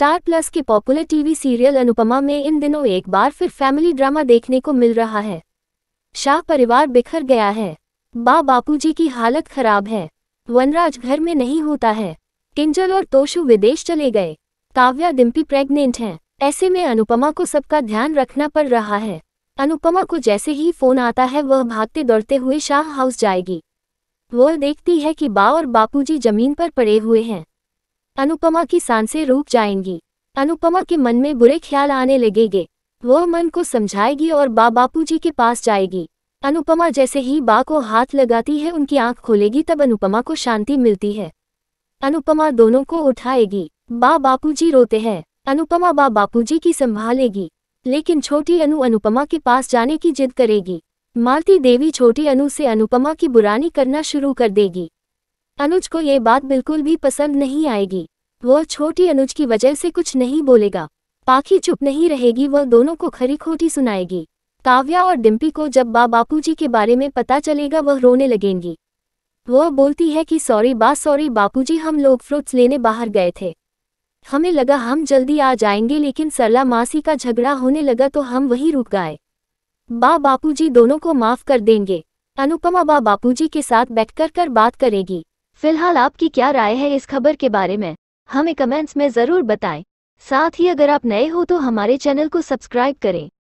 star Plus के popular TV serial Anupama में इन दिनों एक बार फिर फैमिली ड्रामा देखने को मिल रहा है शाह परिवार बिखर गया है बा बापूजी की हालत खराब है वनराज घर में नहीं होता है किंजल और तोशु विदेश चले गए काव्या डिम्पी प्रेग्नेंट हैं ऐसे में अनुपमा को सबका ध्यान रखना पड़ रहा है अनुपमा को जैसे ही फोन आता है वह भागते दौड़ते हुए शाह हाउस जाएगी वह देखती है कि बा और बापूजी जमीन पर पड़े हुए हैं अनुपमा की सांसें रुक जाएंगी अनुपमा के मन में बुरे ख्याल आने लगेंगे वह मन को समझाएगी और बा बापू जी के पास जाएगी अनुपमा जैसे ही बा को हाथ लगाती है उनकी आंख खोलेगी तब अनुपमा को शांति मिलती है अनुपमा दोनों को उठाएगी बा बापूजी रोते हैं अनुपमा बा बापूजी की संभालेगी लेकिन छोटी अनु अनुपमा के पास जाने की जिद करेगी मालती देवी छोटी अनु से अनुपमा की बुरानी करना शुरू कर देगी अनुज को ये बात बिल्कुल भी पसंद नहीं आएगी वह छोटी अनुज की वजह से कुछ नहीं बोलेगा पाखी चुप नहीं रहेगी वह दोनों को खरी खोटी सुनाएगी काव्या और डिम्पी को जब बा बापू के बारे में पता चलेगा वह रोने लगेंगी वह बोलती है कि सॉरी बा सॉरी बापूजी हम लोग फ्रूट्स लेने बाहर गए थे हमें लगा हम जल्दी आ जाएंगे लेकिन सरला मासी का झगड़ा होने लगा तो हम वहीं रुक गए बा बापूजी दोनों को माफ कर देंगे अनुपमा बा बापूजी के साथ बैठकर कर बात करेगी फिलहाल आपकी क्या राय है इस खबर के बारे में हमें कमेंट्स में ज़रूर बताएं साथ ही अगर आप नए हो तो हमारे चैनल को सब्सक्राइब करें